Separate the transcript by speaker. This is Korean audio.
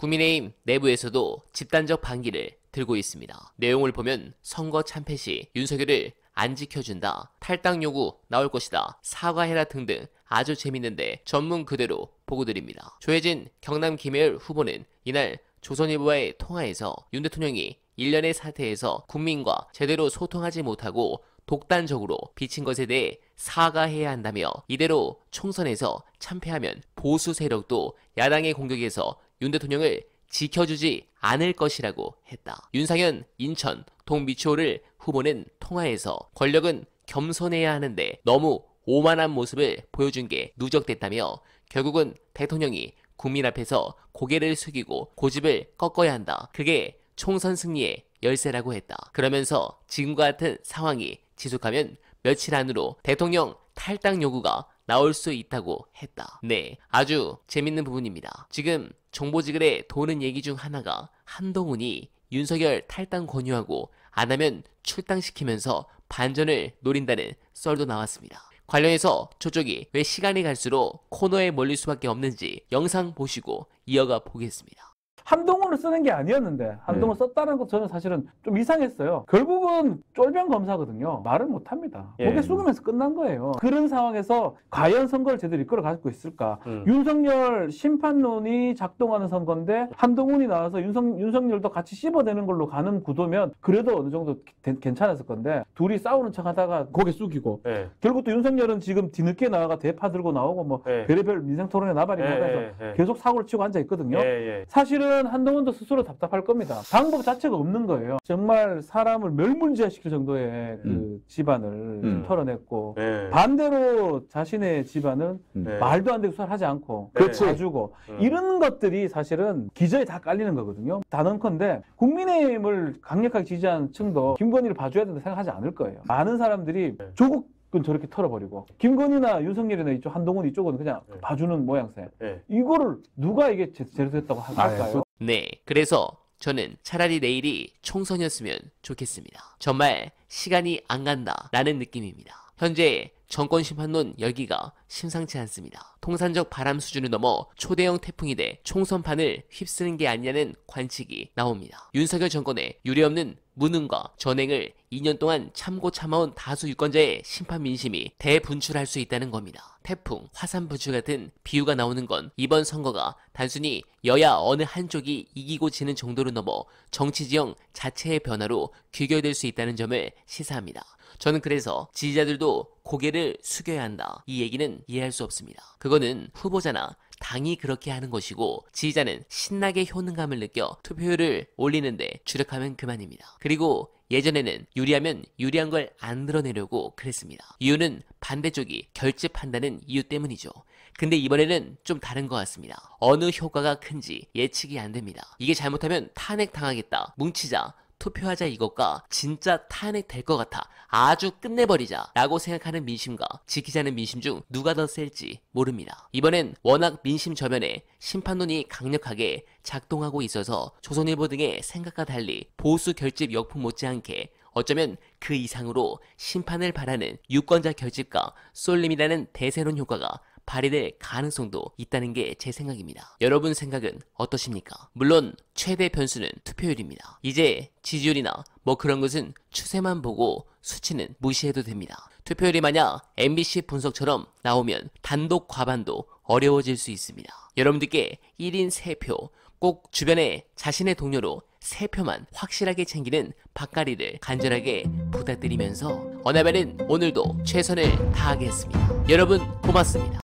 Speaker 1: 국민의힘 내부에서도 집단적 반기를 들고 있습니다. 내용을 보면 선거 참패 시 윤석열을 안 지켜준다. 탈당 요구 나올 것이다. 사과해라 등등 아주 재밌는데 전문 그대로 보고드립니다. 조혜진 경남 김해울 후보는 이날 조선일보와의 통화에서 윤 대통령이 일련의 사태에서 국민과 제대로 소통하지 못하고 독단적으로 비친 것에 대해 사과해야 한다며 이대로 총선에서 참패하면 보수 세력도 야당의 공격에서 윤 대통령을 지켜주지 않을 것이라고 했다. 윤상현 인천 동미추호를 후보는 통화에서 권력은 겸손해야 하는데 너무 오만한 모습을 보여준 게 누적됐다며 결국은 대통령이 국민 앞에서 고개를 숙이고 고집을 꺾어야 한다. 그게 총선 승리의 열쇠라고 했다. 그러면서 지금과 같은 상황이 지속하면 며칠 안으로 대통령 탈당 요구가 나올 수 있다고 했다. 네, 아주 재밌는 부분입니다. 지금 정보지글에 도는 얘기 중 하나가 한동훈이 윤석열 탈당 권유하고 안 하면 출당시키면서 반전을 노린다는 썰도 나왔습니다. 관련해서 저쪽이 왜 시간이 갈수록 코너에 몰릴 수밖에 없는지 영상 보시고 이어가 보겠습니다.
Speaker 2: 한동훈을 쓰는 게 아니었는데 한동훈 네. 썼다는 것 저는 사실은 좀 이상했어요. 결국은 쫄병 검사거든요. 말을 못 합니다. 고개 예. 숙으면서 끝난 거예요. 그런 상황에서 과연 선거를 제대로 이끌어 가고 있을까? 음. 윤석열 심판론이 작동하는 선거인데 한동훈이 나와서 윤석, 윤석열도 같이 씹어내는 걸로 가는 구도면 그래도 어느 정도 게, 괜찮았을 건데 둘이 싸우는 척 하다가 고개 숙이고 예. 결국 또 윤석열은 지금 뒤늦게 나와가 대파 들고 나오고 뭐 예. 별의별 민생 토론에 나발이 예, 나가서 예, 계속 사고를 치고 앉아 있거든요. 사실은 그러면 한동훈도 스스로 답답할 겁니다. 방법 자체가 없는 거예요. 정말 사람을 멸문지화시킬 정도의 그 음. 집안을 음. 털어냈고 네. 반대로 자신의 집안은 음. 네. 말도 안 되게 수사 하지 않고 네. 봐주고 네. 이런 것들이 사실은 기저에 다 깔리는 거거든요. 단언컨대 국민의힘을 강력하게 지지한 층도 김건희를 봐줘야 된다 생각하지 않을 거예요. 많은 사람들이 네. 조국 그건 저렇게 털어버리고 김건희나 윤석열이나 이쪽 한동훈 이쪽은 그냥 네. 봐주는 모양새. 네. 이거를 누가 이게 제대로 됐다고 아, 예. 할까요?
Speaker 1: 네, 그래서 저는 차라리 내일이 총선이었으면 좋겠습니다. 정말 시간이 안 간다 라는 느낌입니다. 현재 정권 심판론 열기가 심상치 않습니다. 통산적 바람 수준을 넘어 초대형 태풍이 돼 총선판을 휩쓰는 게 아니냐는 관측이 나옵니다. 윤석열 정권의 유례없는 무능과 전행을 2년 동안 참고 참아온 다수 유권자의 심판 민심이 대분출할 수 있다는 겁니다. 태풍, 화산 분출 같은 비유가 나오는 건 이번 선거가 단순히 여야 어느 한쪽이 이기고 지는 정도로 넘어 정치 지형 자체의 변화로 귀결될 수 있다는 점을 시사합니다. 저는 그래서 지지자들도 고개를 숙여야 한다. 이 얘기는 이해할 수 없습니다. 그거는 후보자나 당이 그렇게 하는 것이고 지지자는 신나게 효능감을 느껴 투표율을 올리는데 주력하면 그만입니다. 그리고 예전에는 유리하면 유리한 걸 안 드러내려고 그랬습니다. 이유는 반대쪽이 결집한다는 이유 때문이죠. 근데 이번에는 좀 다른 것 같습니다. 어느 효과가 큰지 예측이 안 됩니다. 이게 잘못하면 탄핵당하겠다, 뭉치자, 투표하자 이것과 진짜 탄핵 될 것 같아 아주 끝내버리자 라고 생각하는 민심과 지키자는 민심 중 누가 더 셀지 모릅니다. 이번엔 워낙 민심 저변에 심판론이 강력하게 작동하고 있어서 조선일보 등의 생각과 달리 보수 결집 역풍 못지않게 어쩌면 그 이상으로 심판을 바라는 유권자 결집과 쏠림이라는 대세론 효과가 발휘될 가능성도 있다는 게 제 생각입니다. 여러분 생각은 어떠십니까? 물론 최대 변수는 투표율입니다. 이제 지지율이나 뭐 그런 것은 추세만 보고 수치는 무시해도 됩니다. 투표율이 만약 MBC 분석처럼 나오면 단독 과반도 어려워질 수 있습니다. 여러분들께 1인 3표 꼭 주변에 자신의 동료로 3표만 확실하게 챙기는 박가리를 간절하게 부탁드리면서 어나벨은 오늘도 최선을 다하겠습니다. 여러분 고맙습니다.